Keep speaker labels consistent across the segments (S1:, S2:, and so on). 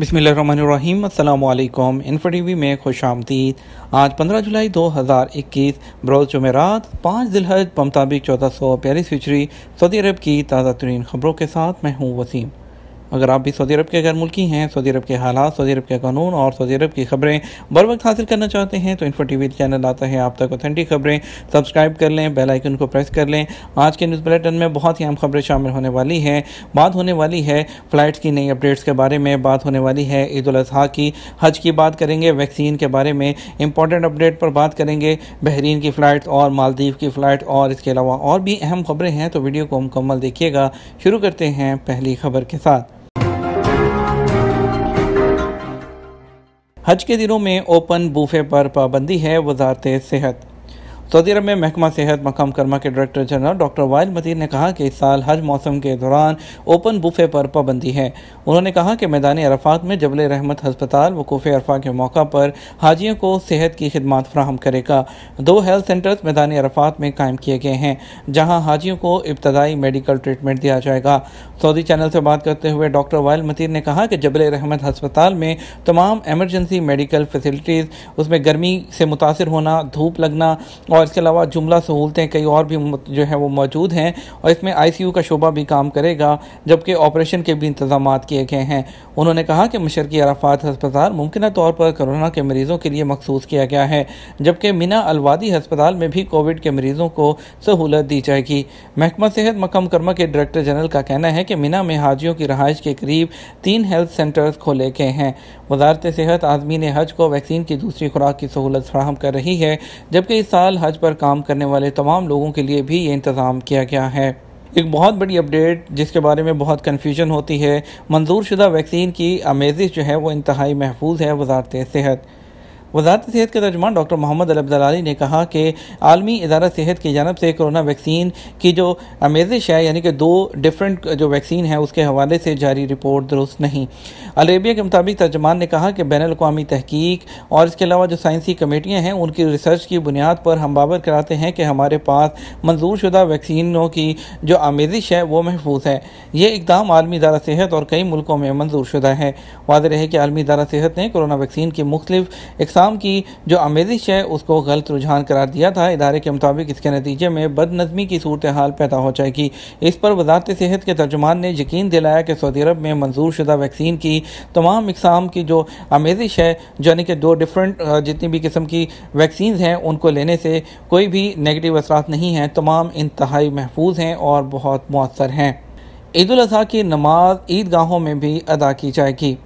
S1: बसमीम अल्लाम info T में खुश आमदीद आज 15 जुलाई 2021 बरोज़ जमेरात पाँच दिलहज बमताबिक चौदह सौ बयालीस हिजरी सऊदी अरब की ताज़ा तरीन ख़बरों के साथ मैं हूँ वसीम अगर आप भी सऊदी अरब के गैर मुल्की हैं सऊदी अरब के हालात सऊदी अरब के कानून और सऊदी अरब की खबरें बर वक्त हासिल करना चाहते हैं तो इन्फो टीवी चैनल आता है आप तक ऑथेंटिक खबरें सब्सक्राइब कर लें बेलाइकन को प्रेस कर लें आज के न्यूज़ बुलेटिन में बहुत ही अहम खबरें शामिल होने वाली हैं बात होने वाली है फ़्लाइट्स की नई अपडेट्स के बारे में बात होने वाली है ईद उजी की हज की बात करेंगे वैक्सीन के बारे में इंपॉर्टेंट अपडेट पर बात करेंगे बहरीन की फ़्लाइट और मालदीव की फ़्लाइट और इसके अलावा और भी अहम खबरें हैं तो वीडियो को मुकम्मल देखिएगा शुरू करते हैं पहली खबर के साथ हज के दिनों में ओपन बूफे पर पाबंदी है वजारत सेहत सऊदी अरब में महकमा सेहत मकाम कर्मा के डायरेक्टर जनरल डॉक्टर वायल मदीर ने कहा कि इस साल हज मौसम के दौरान ओपन बुफे पर पाबंदी है उन्होंने कहा कि मैदान अरफात में जबल रहमत हस्पताल वकूफ़ अरफा के मौका पर हाजियों को सेहत की खदमात फ्राहम करेगा दो हेल्थ सेंटर्स मैदान अरफात में कायम किए गए हैं जहाँ हाजियों को इब्तदाई मेडिकल ट्रीटमेंट दिया जाएगा सऊदी चैनल से बात करते हुए डॉक्टर वायल मदीर ने कहा कि जबल रहमत हस्पताल में तमाम एमरजेंसी मेडिकल फैसिलिटीज़ उसमें गर्मी से मुतासर होना धूप लगना और और इसके अलावा जुमला सहूलतें कई और भी जो है वो मौजूद हैं और इसमें आई का शोबा भी काम करेगा जबकि ऑपरेशन के भी इंतजाम किए गए हैं उन्होंने कहा कि मशरकी अराफात हस्पताल मुमकिन तौर पर कोरोना के मरीज़ों के लिए मखसूस किया गया है जबकि मिना अलवादी हस्पताल में भी कोविड के मरीज़ों को सहूलत दी जाएगी महकमा सेहत मकम कर्मा के डायरेक्टर जनरल का कहना है कि मिना में हाजियों की रहाइश के करीब तीन हेल्थ सेंटर्स खोले गए हैं वजारत सेहत आजमीन हज को वैक्सीन की दूसरी खुराक की सहूलत फ्राहम कर रही है जबकि इस साल हज पर काम करने वाले तमाम लोगों के लिए भी ये इंतज़ाम किया गया है एक बहुत बड़ी अपडेट जिसके बारे में बहुत कन्फ्यूजन होती है मंजूर शुदा वैक्सीन की अमेजिश जो है वो इंतहाई महफूज है वजारत सेहत वजारत सेहत के तर्जमान डॉक्टर मोहम्मद अलब ने कहा कि आलमी इदारा सेहत की जानब से कोरोना वैक्सीन की जो आमेजिश है यानी कि दो डिफरेंट जो वैक्सीन है उसके हवाले से जारी रिपोर्ट दुरुस्त नहीं अलेबिया के मुताबिक तर्जमान ने कहा कि बैन अवी तहकीक और इसके अलावा जो साइंसी कमेटियाँ हैं उनकी रिसर्च की बुनियाद पर हम बाबर कराते हैं कि हमारे पास मंजूर शुदा वैक्सीनों की जो आमेजिश है वो महफूज है ये इकदाम आलमी इदारा सेहत और कई मुल्कों में मंजूर शुदा है वाद रहे कि आलमी इदारा सेहत ने कोरोना वैक्सीन की मुख्तलिफ शाम की जो आमेजिश है उसको गलत रुझान करार दिया था इदारे के मुताबिक इसके नतीजे में बदनज़मी की सूरत हाल पैदा हो जाएगी इस पर वजारत सेहत के तर्जुमान ने यकीन दिलाया कि सऊदी अरब में मंजूर शुदा वैक्सीन की तमाम इकसाम की जो आमेजिश है यानी कि दो डिफरेंट जितनी भी किस्म की वैक्सीन हैं उनको लेने से कोई भी नेगेटिव असरात नहीं हैं तमाम इंतहाई महफूज हैं और बहुत मौसर हैं ईद अजी की नमाज ईदगाहों में भी अदा की जाएगी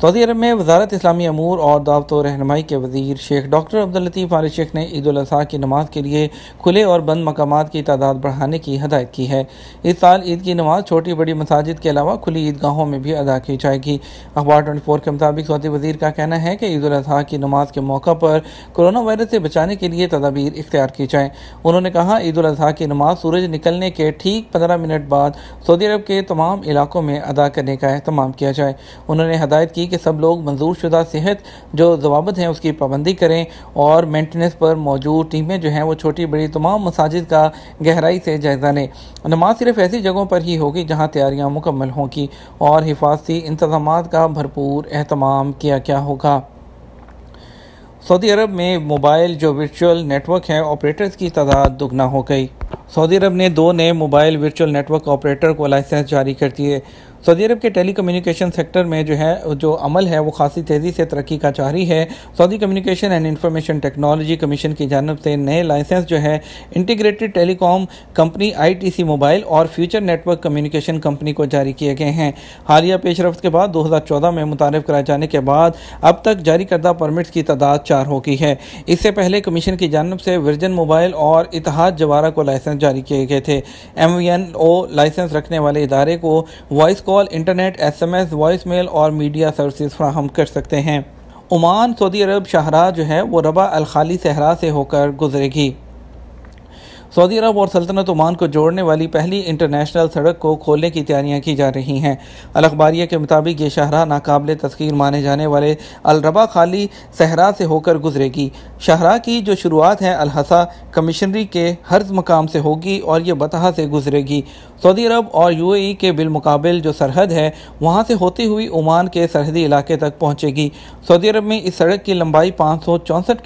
S1: सऊदी अरब में वजारत इस्लामी अमूर और दावत रहनमाई के वजीर शेख डॉक्टर अब्दुलतीफ़ आर शेख ने ईद अजी की नमाज के लिए खुले और बंद मकाम की तादाद बढ़ाने की हदायत की है इस साल ईद की नमाज छोटी बड़ी मसाजिद के अलावा खुली ईदगाहों में भी अदा की जाएगी अखबार ट्वेंटी फोर के मुताबिक सऊदी वजीर का कहना है कि ईद अजी की नमाज के मौका पर कोरोना वायरस से बचाने के लिए तदाबीर इख्तियार की जाएँ उन्होंने कहा ईद अजी की नमाज सूरज निकलने के ठीक पंद्रह मिनट बाद सऊदी अरब के तमाम इलाकों में अदा करने का अहतमाम किया जाए उन्होंने हदायत की चाहिए कि सब लोग मंजूर शुदा सेहत जो जवाबत हैं उसकी पाबंदी करें और मेंटेनेंस पर मौजूद टीमें जो हैं वो छोटी बड़ी तमाम मसाजिद का गहराई से जायज़ा लें नमाज सिर्फ ऐसी जगहों पर ही होगी जहाँ तैयारियाँ मुकम्मल होंगी और हिफाजती इंतजाम का भरपूर अहतमाम किया क्या होगा सऊदी अरब में मोबाइल जो वर्चुअल नेटवर्क है ऑपरेटर्स की तादाद दुगना हो गई सऊदी अरब ने दो नए मोबाइल वर्चुअल नेटवर्क ऑपरेटर को लाइसेंस जारी कर दिए सऊदी अरब के कम्युनिकेशन सेक्टर में जो है जो अमल है वो खासी तेज़ी से तरक्की का जारी है Saudi communication and information technology commission की जानब से नए लाइसेंस जो है integrated telecom company I mobile और फ्यूचर नेटवर्क कम्युनिकेशन कंपनी को जारी किए गए हैं हालिया पेशरफ के बाद दो में मुतारफ़ कराए जाने के बाद अब तक जारी करदा परमिट्स की तादाद चार हो गई है इससे पहले कमीशन की जानब से वर्जन मोबाइल और इतिहाद जवारा को लाइसेंस जारी किए गए थे एम लाइसेंस रखने वाले इदारे को वॉइस को call internet SMS, voice mail और मीडिया सर्विसेज फ्राहम कर सकते हैं ओमान सऊदी अरब शाहरा जो है वो रबा अलखाली सहरा से होकर गुजरेगी सऊदी अरब और सल्तनत ओमान को जोड़ने वाली पहली इंटरनेशनल सड़क को खोलने की तैयारियां की जा रही हैं अलखबारिया के मुताबिक ये शाहरा नाकबिल तस्कीर माने जाने वाले अलरबा खाली सहरा से होकर गुजरेगी शाहरा की जो शुरुआत है अलहसा कमिश्नरी के हर्ज मकाम से होगी और ये बतहा से गुजरेगी सऊदी अरब और ए के बिलमुकाबिल जो सरहद है वहाँ से होती हुई ओमान के सरहदी इलाके तक पहुँचेगी सऊदी अरब में इस सड़क की लंबाई पाँच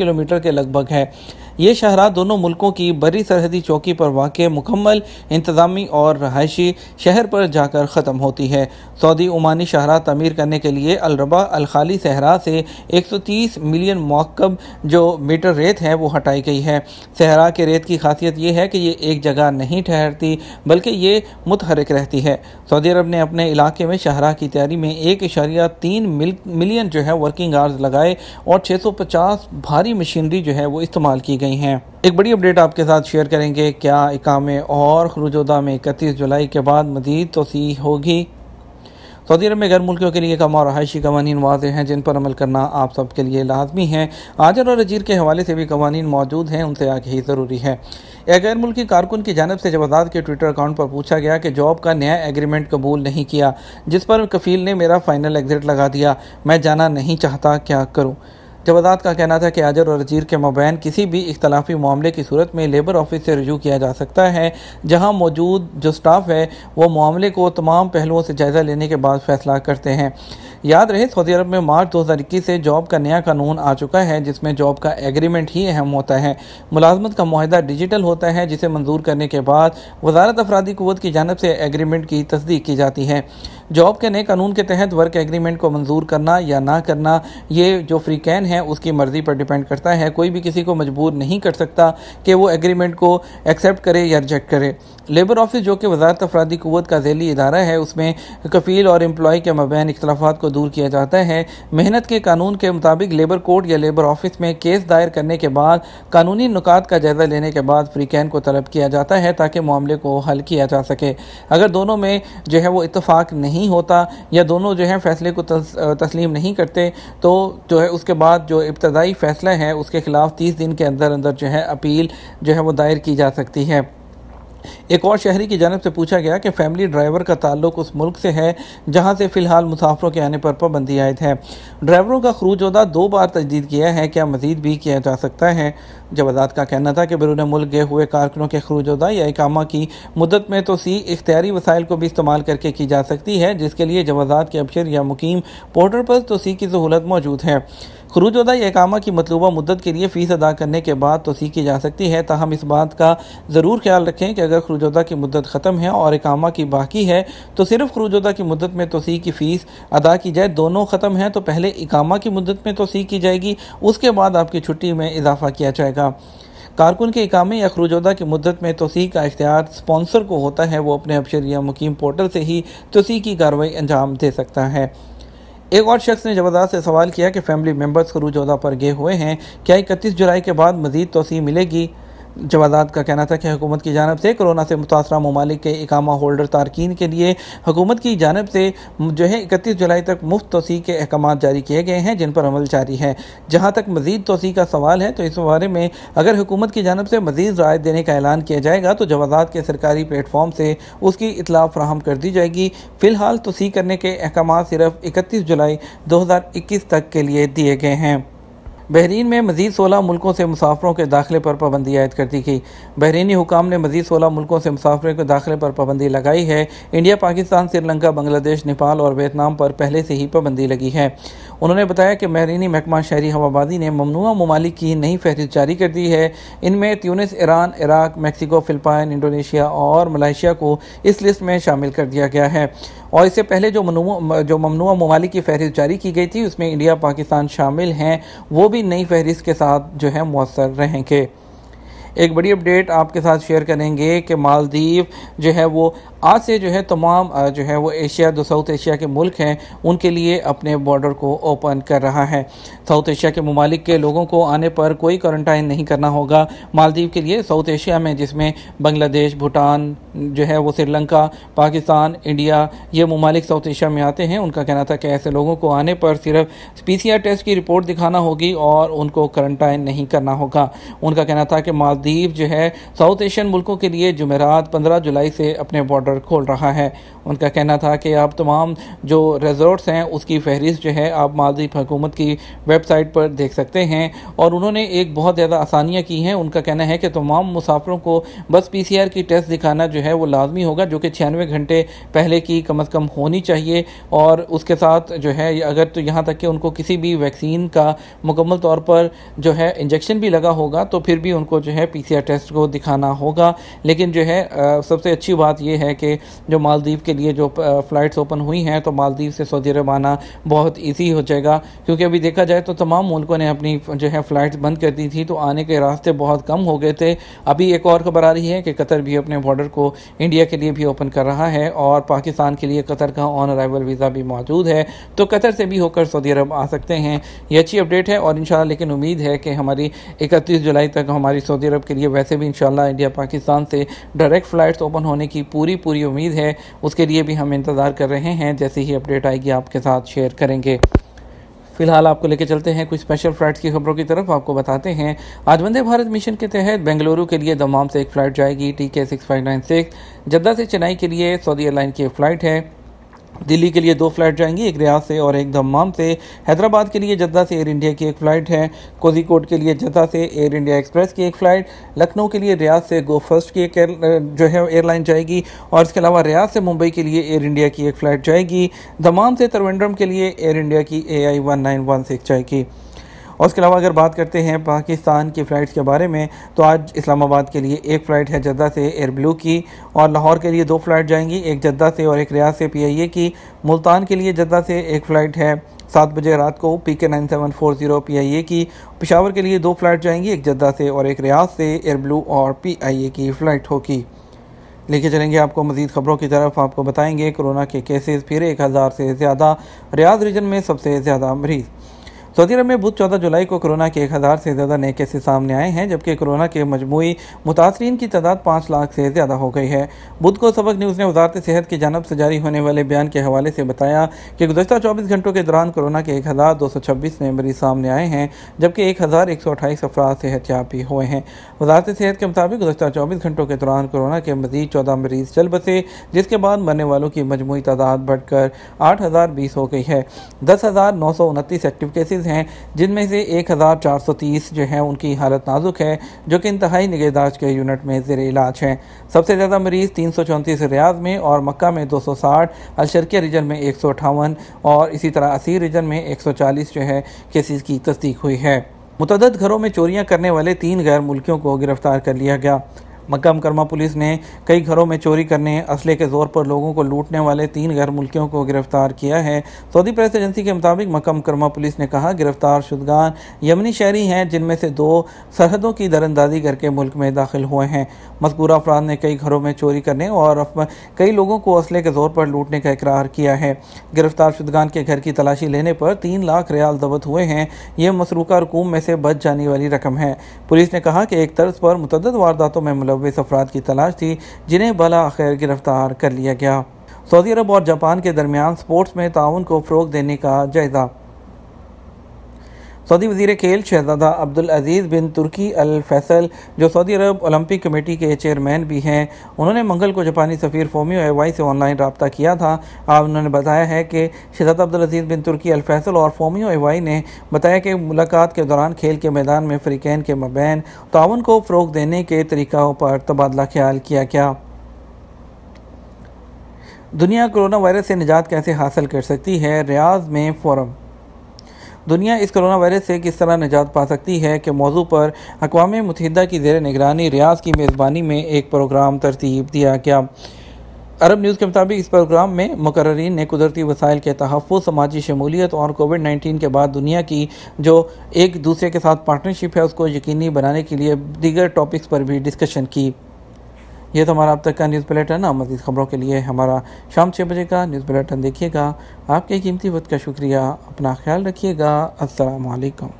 S1: किलोमीटर के लगभग है ये शहरा दोनों मुल्कों की बरी सरहदी चौकी पर वाक़ मुकम्मल इंतज़ामी और रहायशी शहर पर जाकर ख़त्म होती है सऊदी ओमानी शहरा तमीर करने के लिए अलरबा अलखाली सहरा से 130 मिलियन मौकब जो मीटर रेत है वो हटाई गई है सहरा के रेत की खासियत यह है कि ये एक जगह नहीं ठहरती बल्कि ये मुतहरक रहती है सऊदी अरब ने अपने इलाके में शहरा की तैयारी में एक इशारिया तीन मिल, मिलियन जो है वर्किंग आवर्स लगाए और 650 भारी मशीनरी जो है वो इस्तेमाल की गई गई हैं एक बड़ी अपडेट आपके साथ शेयर करेंगे क्या इकामे और खरूजोदा में इकतीस जुलाई के बाद मजीद तोसी होगी सऊदी अरब में गैर मुल्कियों के लिए कम और रहायशी कवानी वाजे हैं जिन पर अमल करना आप सब के लिए लाजमी है आजर और अजीर के हवाले से भी कवानी मौजूद हैं उनसे आगे ही ज़रूरी है एक गैर मुल्की कारकुन की जानब से जब आज़ाद के ट्विटर अकाउंट पर पूछा गया कि जॉब का नया एग्रीमेंट कबूल नहीं किया जिस पर कफील ने मेरा फाइनल एग्जिट लगा दिया मैं जाना नहीं चाहता क्या करूँ जवादात का कहना था कि आजर और अजीर के मुबैन किसी भी इख्तलाफी मामले की सूरत में लेबर ऑफिस से रजू किया जा सकता है जहां मौजूद जो स्टाफ है वो मामले को तमाम पहलुओं से जायज़ा लेने के बाद फैसला करते हैं याद रहे सऊदी अरब में मार्च 2021 से जॉब का नया कानून आ चुका है जिसमें जॉब का एग्रीमेंट ही अहम होता है मुलाजमत का माहदा डिजिटल होता है जिसे मंजूर करने के बाद वजारत अफराधी क़वत की जानब से एग्रीमेंट की तस्दीक की जाती है जॉब के नए कानून के तहत वर्क एग्रीमेंट को मंजूर करना या ना करना ये जो फ्री कैन है उसकी मर्ज़ी पर डिपेंड करता है कोई भी किसी को मजबूर नहीं कर सकता कि वो एग्रीमेंट को एक्सेप्ट करे या रिजेक्ट करे लेबर ऑफिस जो कि वजारत अफराधी क़वत का झैली इदारा है उसमें कफ़ील और एम्प्लॉय के मबैन इख्तलाफात को दूर किया जाता है मेहनत के कानून के मुताबिक लेबर कोर्ट या लेबर ऑफिस में केस दायर करने के बाद कानूनी नुकात का जायज़ा लेने के बाद फ्रीकैन को तलब किया जाता है ताकि मामले को हल किया जा सके अगर दोनों में जो है वो इतफाक़ नहीं होता या दोनों जो है फ़ैसले को तस, तस्लीम नहीं करते तो जो है उसके बाद जो इब्तदाई फ़ैसला है उसके खिलाफ तीस दिन के अंदर अंदर जो है अपील जो है वो दायर की जा सकती है एक और शहरी की जानब से पूछा गया कि फैमिली ड्राइवर का ताल्लुक उस मुल्क से है जहां से फ़िलहाल मुसाफरों के आने पर पाबंदी आयद है ड्राइवरों का खरूज अहदा दो बार तजदीद किया है क्या मजीद भी किया जा सकता है जब आज़ाद का कहना था कि बैरून मुल्क गए हुए कारकनों के खरूज अहदा या इकामा की मुदत में तो सी इख्तियारी वसाइल को भी इस्तेमाल करके की जा सकती है जिसके लिए जवाजात के अबशर या मुकीम पोर्टल पर तो सी की सहूलत मौजूद है खरूजदा एकामा की मतलूबा मुद्दत के लिए फ़ीस अदा करने के बाद तोसी की जा सकती है ताहम इस बात का ज़रूर ख्याल रखें कि अगर खरूजदा की मुद्दत ख़त्म है और एकामा की बाकी है तो सिर्फ खरूजदा की मुद्दत में तोसी की फ़ीस अदा की जाए दोनों ख़त्म है तो पहले इकामा की मुद्दत में तोसी की जाएगी उसके बाद आपकी छुट्टी में इजाफ़ा किया जाएगा कारकुन के इकामे या खरूजा की मुद्दत में तोसी का इख्तियार स्पॉन्सर को होता है वो अपने अफसर या मुकीम पोर्टल से ही तोसी की कार्रवाई अंजाम दे सकता है एक और शख्स ने जबरदस्त से सवाल किया कि फैमिली मेम्बर्स खरूज पर गए हुए हैं क्या इकतीस जुलाई के बाद मजीद तोसी मिलेगी जवादात का कहना था कि हुकूमत की जानब से कोरोना से मुतासर ममालिक के इकामा होल्डर तारकिन के लिए हुकूमत की जानब से जो है इकतीस जुलाई तक मुफ्त तोसी के अहकाम जारी किए गए हैं जिन पर अमल जारी है जहाँ तक मजीद तोसी का सवाल है तो इस बारे में अगर हुकूमत की जानब से मजीद राय देने का ऐलान किया जाएगा तो जवादात के सरकारी प्लेटफॉर्म से उसकी इतला फ्राहम कर दी जाएगी फ़िलहाल तोसी करने के अहकाम सिर्फ इकतीस जुलाई दो हज़ार इक्कीस तक के लिए दिए गए हैं बहरीन में मजीद सोलह मुल्कों से मुसाफरों के दाखिले पर पाबंदी आयद कर दी गई बहरीनी हुकाम ने मजीद सोलह मुल्कों से मुसाफरों के दाखिले पर पाबंदी लगाई है इंडिया पाकिस्तान श्रीलंका बांग्लादेश नेपाल और वियतनाम पर पहले से ही पाबंदी लगी है उन्होंने बताया कि महरीनी महकमा शहरी हवाबादी ने ममनुआ ममालिक की नई फहरिस्त जारी कर दी है इनमें Tunis Iran Iraq Mexico Philippine Indonesia और मलेशिया को इस लिस्ट में शामिल कर दिया गया है और इससे पहले जो जो ममनुआ ममालिक की फहरिस्त जारी की गई थी उसमें इंडिया पाकिस्तान शामिल हैं वो भी नई फहरिस्त के साथ जो है मौसर रहेंगे एक बड़ी अपडेट आपके साथ शेयर करेंगे कि मालदीव जो है वो आज से जो है तमाम जो है वो एशिया जो साउथ एशिया के मुल्क हैं उनके लिए अपने बॉर्डर को ओपन कर रहा है साउथ एशिया के ममालिक के लोगों को आने पर कोई क्वारंटाइन नहीं करना होगा मालदीव के लिए साउथ एशिया में जिसमें बांग्लादेश भूटान जो है वो श्रीलंका पाकिस्तान इंडिया ये ममालिक साउथ एशिया में आते हैं उनका कहना था कि ऐसे लोगों को आने पर सिर्फ पी टेस्ट की रिपोर्ट दिखाना होगी और उनको क्वारंटाइन नहीं करना होगा उनका कहना था कि माल मालदीव जो है साउथ एशियन मुल्कों के लिए जमेरात 15 जुलाई से अपने बॉर्डर खोल रहा है उनका कहना था कि आप तमाम जो रिजॉर्ट्स हैं उसकी फहरिस्त जो है आप मालदीव हुकूमत की वेबसाइट पर देख सकते हैं और उन्होंने एक बहुत ज़्यादा आसानियाँ की हैं उनका कहना है कि तमाम मुसाफरों को बस पी सी आर की टेस्ट दिखाना जो है वो लाजमी होगा जो कि छियानवे घंटे पहले की कम अज़ कम होनी चाहिए और उसके साथ जो है अगर तो यहाँ तक कि उनको किसी भी वैक्सीन का मुकम्मल तौर पर जो है इंजेक्शन भी लगा होगा तो फिर भी उनको जो है पीसीआर टेस्ट को दिखाना होगा लेकिन जो है सबसे अच्छी बात यह है कि जो मालदीव के लिए जो फ़्लाइट्स ओपन हुई हैं तो मालदीव से सऊदी अरब आना बहुत ईजी हो जाएगा क्योंकि अभी देखा जाए तो तमाम मुल्कों ने अपनी जो है फ़्लाइट्स बंद कर दी थी तो आने के रास्ते बहुत कम हो गए थे अभी एक और खबर आ रही है कि कतर भी अपने बॉर्डर को इंडिया के लिए भी ओपन कर रहा है और पाकिस्तान के लिए कतर का ऑन अराइवल वीज़ा भी मौजूद है तो कतर से भी होकर सऊदी अरब आ सकते हैं ये अच्छी अपडेट है और इन लेकिन उम्मीद है कि हमारी इकतीस जुलाई तक हमारी सऊदी अरब यूरोप के लिए वैसे भी इंशाल्लाह इंडिया पाकिस्तान से डायरेक्ट फ़्लाइट्स ओपन होने की पूरी पूरी उम्मीद है उसके लिए भी हम इंतज़ार कर रहे हैं जैसे ही अपडेट आएगी आपके साथ शेयर करेंगे फिलहाल आपको लेके चलते हैं कुछ स्पेशल फ्लाइट्स की खबरों की तरफ आपको बताते हैं आज वंदे भारत मिशन के तहत बेंगलुरु के लिए दमाम से एक फ़्लाइट जाएगी T K six five nine six Jeddah से चेन्नई के लिए सऊदी एयरलाइन की एक फ़्लाइट है दिल्ली के लिए दो फ्लाइट जाएंगी एक रियाज से और एक दम्माम से हैदराबाद के लिए जद्दा से एयर इंडिया की एक फ़्लाइट है कोजीकोट के लिए जद्दा से एयर इंडिया एक्सप्रेस की एक फ़्लाइट लखनऊ के लिए रियाज से गो फर्स्ट की एक जो है एयरलाइन जाएगी और इसके अलावा रियाज से मुंबई के लिए एयर इंडिया की एक फ़्लाइट जाएगी दमाम से त्रिवेंद्रम के लिए एयर इंडिया की A I one nine one six जाएगी और उसके अलावा अगर बात करते हैं पाकिस्तान की फ़्लाइट्स के बारे में तो आज इस्लामाबाद के लिए एक फ़्लाइट है जद्दा से एयर ब्लू की और लाहौर के लिए दो फ्लाइट जाएंगी एक जद्दा से और एक रियाज से पी आई ए की मुल्तान के लिए जद्दा से एक फ़्लाइट है सात बजे रात को P K nine seven four zero P I A की पिशावर के लिए दो फ्लाइट जाएंगी एक जद्दा से और एक रियाज से एयर ब्लू और पी आई ए की फ़्लाइट होगी लेके चलेंगे आपको मजीद खबरों की तरफ आपको बताएंगे कोरोना के केसेस फिर एक हज़ार से ज़्यादा रियाज रीजन में सबसे ज़्यादा मरीज़ सऊदी अरब में बुध चौदह जुलाई को कोरोना के एक हज़ार से ज़्यादा नए केसेस सामने आए हैं जबकि कोरोना के मजमू मुतासरीन की तादाद पाँच लाख से ज़्यादा हो गई है बुध को सबक न्यूज़ ने वजारत सेहत की जानब से जारी होने वाले बयान के हवाले से बताया कि गुजशत चौबीस घंटों के दौरान कोरोना के एक हज़ार दो सौ छब्बीस नए मरीज सामने आए हैं जबकि एक हज़ार एक सौ अट्ठाईस अफराद सेहतयाब भी हुए हैं वजारत सेहत के मुताबिक गुजशत चौबीस घंटों के दौरान कोरोना के मजीद चौदह मरीज चल बसे जिसके बाद मरने वालों की मजमू तादाद बढ़कर आठ हज़ार बीस हो गई है दस हज़ार नौ सौ उनतीस एक्टिव केसेज मरीज़ हैं जिनमें से 1430 जो हैं उनकी हालत नाजुक है जो कि इंतहाई निगहदाश के यूनिट में जेर इलाज हैं सबसे ज़्यादा मरीज़ तीन सौ चौंतीस रियाज में और मक्का में दो सौ साठ अलशरकिया रीजन में एक सौ अठावन और इसी तरह असी रीजन में एक सौ चालीस जो है केसेज़ की तस्दीक हुई है मुतद घरों में चोरियाँ करने वाले तीन गैर मुल्कियों को गिरफ्तार कर लिया गया मक्का मुकरमा पुलिस ने कई घरों में चोरी करने असले के जोर पर लोगों को लूटने वाले तीन गैर मुल्कियों को गिरफ्तार किया है सऊदी प्रेस एजेंसी के मुताबिक मक्का मुकरमा पुलिस ने कहा गिरफ्तार शुदगान यमनी शहरी हैं जिनमें से दो सरहदों की दरअंदाजी करके मुल्क में दाखिल हुए हैं मजकूर अफराद ने कई घरों में चोरी करने और कई लोगों को असले के जोर पर लूटने का इकरार किया है गिरफ्तार शुदगान के घर की तलाशी लेने पर तीन लाख रियाल जबत हुए हैं यह मसरूका रकूम में से बच जाने वाली रकम है पुलिस ने कहा कि एक तर्ज पर मुतद वारदातों में मुलव चौबीस अफराद की तलाश थी जिन्हें भला आखिर गिरफ्तार कर लिया गया सऊदी अरब और जापान के दरमियान स्पोर्ट्स में ताउन को फ़रोग देने का जायज़ा सऊदी वजीर खेल शहजादा अब्दुल अजीज़ बिन तुर्की अल फैसल जो सऊदी अरब ओलंपिक कमेटी के चेयरमैन भी हैं उन्होंने मंगल को जापानी सफ़ीर फोमियो एवाई से ऑनलाइन रबता किया था और उन्होंने बताया है कि शहजादा अब्दुल अजीज़ बिन तुर्की अल फैसल और फोमियो एवाई ने बताया कि मुलाकात के दौरान खेल के मैदान में फ्रीकैन के मबैन ताउन को फ़रोग देने के तरीक़ों पर तबादला ख्याल किया गया दुनिया कोरोना वायरस से निजात कैसे हासिल कर सकती है रियाज में फोरम दुनिया इस कोरोना वायरस से किस तरह निजात पा सकती है के मौजू पर अकवा मुतहदा की जेर निगरानी रियाज की मेज़बानी में एक प्रोग्राम तरतीब दिया गया अरब न्यूज़ के मुताबिक इस प्रोग्राम में मुकर्रीन ने कुदरती वसाइल के तहफ़ समाजी शमूलियत और कोविड नाइन्टीन के बाद दुनिया की जो एक दूसरे के साथ पार्टनरशिप है उसको यकीनी बनाने के लिए दीगर टॉपिक्स पर भी डिस्कशन की ये तो हमारा अब तक का न्यूज़ बुलेटिन और मजीद खबरों के लिए हमारा शाम छः बजे का न्यूज़ बुलेटिन देखिएगा आपके कीमती वक्त का शुक्रिया अपना ख्याल रखिएगा असलकम